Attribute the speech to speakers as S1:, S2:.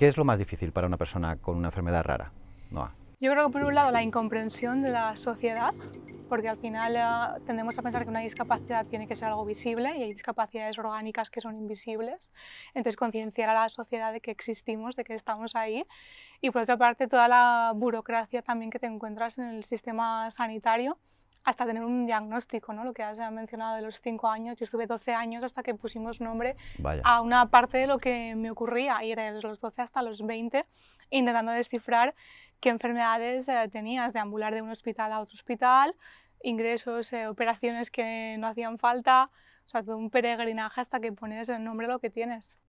S1: ¿Qué es lo más difícil para una persona con una enfermedad rara?
S2: Yo creo que por un lado la incomprensión de la sociedad, porque al final eh, tendemos a pensar que una discapacidad tiene que ser algo visible y hay discapacidades orgánicas que son invisibles. Entonces, concienciar a la sociedad de que existimos, de que estamos ahí. Y por otra parte, toda la burocracia también que te encuentras en el sistema sanitario, hasta tener un diagnóstico, ¿no? lo que has mencionado de los 5 años. Yo estuve 12 años hasta que pusimos nombre a una parte de lo que me ocurría, y era desde los 12 hasta los 20, intentando descifrar qué enfermedades eh, tenías de ambular de un hospital a otro hospital, ingresos, eh, operaciones que no hacían falta, o sea, todo un peregrinaje hasta que pones el nombre lo que tienes.